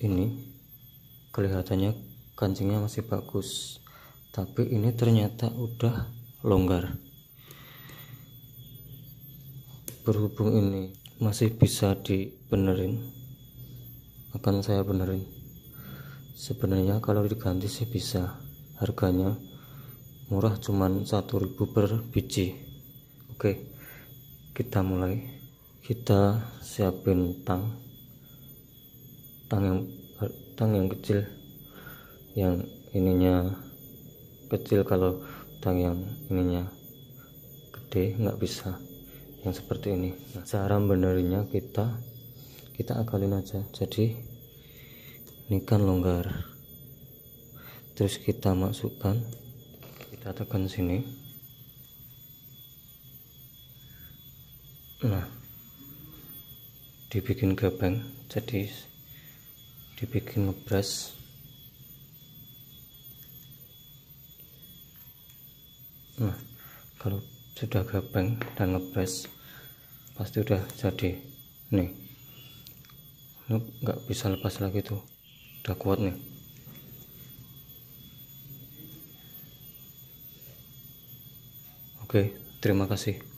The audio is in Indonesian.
ini kelihatannya kancingnya masih bagus tapi ini ternyata udah longgar berhubung ini masih bisa dibenerin akan saya benerin sebenarnya kalau diganti sih bisa harganya murah cuman 1000 per biji oke kita mulai kita siapin tang tang yang tang yang kecil yang ininya kecil kalau tang yang ininya gede nggak bisa yang seperti ini nah, cara benerinnya kita kita akalin aja jadi ini kan longgar terus kita masukkan kita tekan sini nah dibikin gepeng jadi dibikin ngepres nah kalau sudah gepeng dan ngepres pasti udah jadi nih ini nggak bisa lepas lagi tuh udah kuat nih oke terima kasih